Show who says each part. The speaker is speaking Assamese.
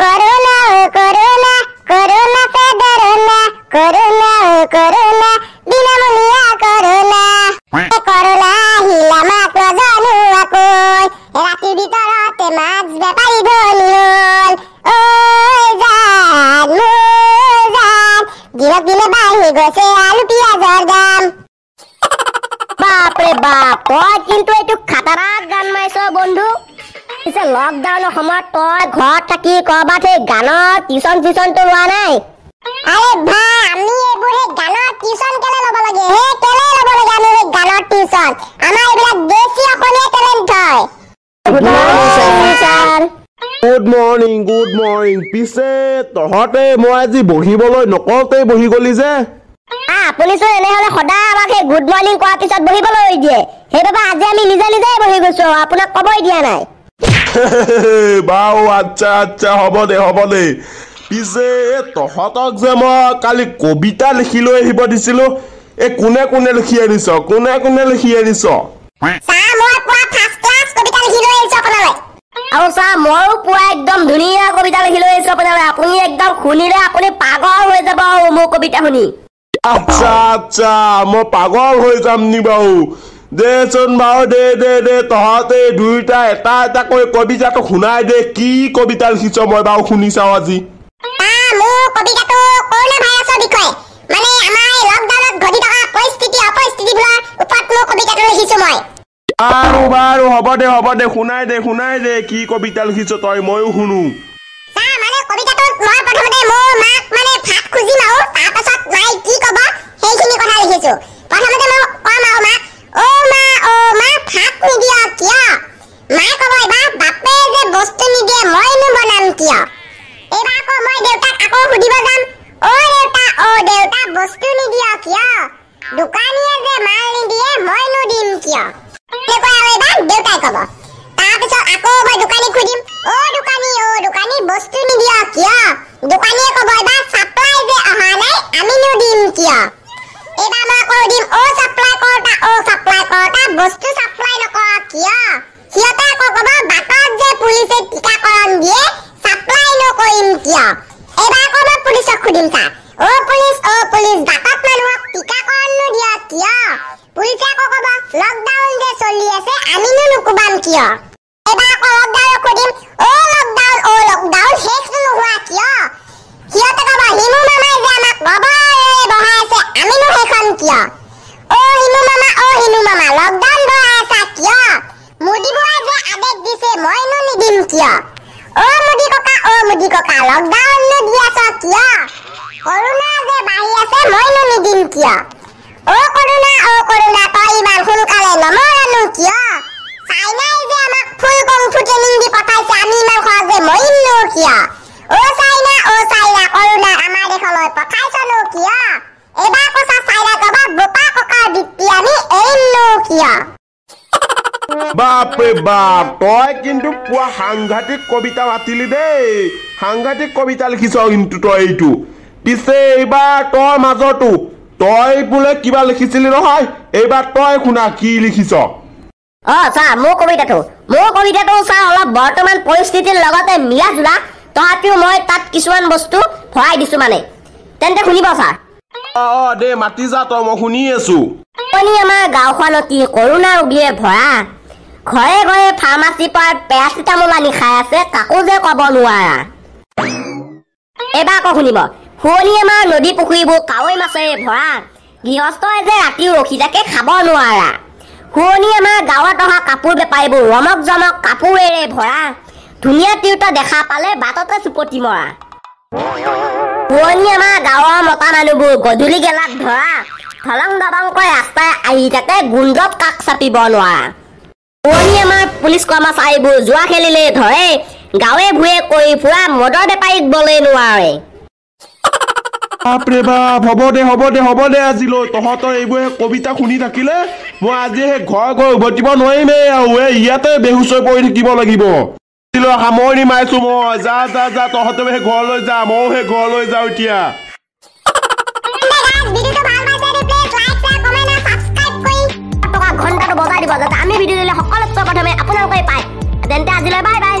Speaker 1: করোনা ও করোনা করোনা সে ডরোনা করোনা ও করোনা বিনামূলিয়া করোনা করোনা হিলা মাক রজনুয়া কই রাতি ভিতরতে মাছ বেপারি ধনি হল ওই জান মুজান দিনক দিনে
Speaker 2: বাড়ি গেছে আলু পেঁয়াজের দাম বাপরে বাপ কিন্তু একটু খাতারাক গান মাইছ বন্ধু পিছে লকডাউনৰ সময়ত তই ঘৰত থাকি কৰবাত সেই গানৰ টিউচন চিউচনটো লোৱা নাই আৰে ভাই আমি এইবোৰ
Speaker 1: সেই গানৰ টিউচন কেলে ল'ব লাগে সেই কেলে ল'ব লাগে আমি সেই গানৰ টিউচন আমাৰ এইবিলাক দেশী অসমীয়া টেলেণ্ট হয়
Speaker 3: গুড মৰ্ণিং গুড মৰ্ণিং পিছে তহঁতে মই আজি বহিবলৈ নকওঁতে বহি গলি যে
Speaker 2: আপুনিচোন এনেহ'লে
Speaker 3: সদায় আমাক সেই গুড মৰ্ণিং কোৱাৰ পিছত বহিবলৈ দিয়ে সেইবাবে আজি
Speaker 2: আমি নিজে নিজেই বহি গৈছো আপোনাক ক'বই দিয়া নাই
Speaker 3: বাৰু আচ্ছা আচ্ছা হ'ব দে হ'ব দে পিছে এই যে মই কালি কবিতা লিখি লৈ আহিব দিছিলো এই কোনে কোনে লিখি আনিছ কোনে কোনে লিখি আনিছ
Speaker 2: আৰু চা ময়ো পুৱা একদম ধুনীয়া কবিতা লিখি লৈ আহিছো আপোনালে আপুনি একদম শুনিলে আপুনি পাগল হৈ যাব আৰু কবিতা শুনি
Speaker 3: আচ্ছা আচ্ছা মই পাগল হৈ যাম নি বাৰু দেচোন বাৰু দে দে দে তহঁতে দুয়োটা এটা এটাকৈ কবিতাটো শুনাই দে কি কবিতা লিখিছ মই বাৰু শুনি চাওঁ আজি আৰু শুনাই দে কি কবিতা লিখিছ তই ময়ো শুনো
Speaker 1: নিদিয়া কিয় মায়ে ক'ব এবাৰ বাপে যে বস্তু নিদিয়ে মইনো বনাম কিয় এইবাৰ আকৌ মই দেউতাক আকৌ সুধিব যাম অ' দেউতা অ' দেউতা বস্তু নিদিয় কিয় দোকানীয়ে যে মাল নিদিয়ে মইনো দিম কিয় এনেকৈ আৰু এবাৰ দেউতাই ক'ব তাৰপিছত আকৌ মই দোকানীক সুধিম অ' দোকানী অ' দোকানী বস্তু নিদিয় কিয় দোকানীয়ে ক'ব এবাৰ চাপ্লাই যে অহা নাই আমিনো দিম কিয় এইবাৰ মই আকৌ সুধিম অ' চাপ্লাই কিয় এবাৰ লকডাউন শেষ নোহোৱা কিয় সিহঁতে ক'বা হিমু মামা रिडीम किया ओ मोदी को का ओ मोदी को का लॉकडाउन ने दिया सो किया कोरोना जे भाई ऐसे मोइनो रिडीम किया ओ कोरोना ओ
Speaker 3: অবে বাপ তই কিন্তু পুৱা সাংঘাতিক কবিতা মাতিলি দেই সাংঘাতিক কবিতা লিখিছ কিন্তু তই এইটো পিছে এইবাৰ তই মাজতো তই বোলে কিবা লিখিছিলি নহয় এইবাৰ তই শুনা কি লিখিছ
Speaker 2: অ' চা মোৰ কবিতাটো মোৰ কবিতাটো চা অলপ বৰ্তমান পৰিস্থিতিৰ লগতে মিলা জোলা তথাপিও মই তাত কিছুমান বস্তু ভৰাই দিছো মানে তেন্তে শুনিব চা
Speaker 3: অ দে মাতি যা তই মই শুনি আছো
Speaker 2: আপুনি আমাৰ গাঁওখন অতি কৰোণা ৰোগীয়ে ভৰা ঘৰে ঘৰে ফাৰ্মাচীৰ পৰা পেৰাচিটামল আনি খাই আছে কাকো যে কব নোৱাৰা এবাৰ আকৌ শুনিব শুৱনি আমাৰ নদী পুখুৰীবোৰ কাৱৈ মাছেৰে ভৰা গৃহস্থই যে ৰাতিও ৰখি থাকে খাব নোৱাৰা শুৱনি আমাৰ গাঁৱত অহা কাপোৰ বেপাৰীবোৰ ৰমক জমক কাপোৰেৰে ভৰা ধুনীয়া তিৰোতা দেখা পালে বাটতে চুপতি মৰা শুৱনি আমাৰ গাঁৱৰ মতা মানুহবোৰ গধূলি গেলাত ধৰা ধলং দবংকৈ ৰাস্তাই আহি থাকে গুণ্ডত কাষ চাপিব নোৱাৰা পুৰণি আমাৰ পুলিচ কৰ্মা চাইবোৰ যোৱা খেলিলে ধৰে গাঁৱে ভূঞে কৰি ফুৰা মদৰ বেপাৰীক বলে নোৱাৰে
Speaker 3: হব দে হব দে হব দে আজি লৈ তহঁতৰ এইবোৰ কবিতা শুনি থাকিলে মই আজি সেই ঘৰ ঘৰ উভতিব নোৱাৰিমেই আৰু এই ইয়াতে বেহুচ হৈ পৰি থাকিব লাগিব সামৰণি মাৰিছো মই যা যা যা তহঁতে সেই ঘৰলৈ যা ময়ো সেই ঘৰলৈ যাওঁ এতিয়া
Speaker 2: 大家记得拜拜。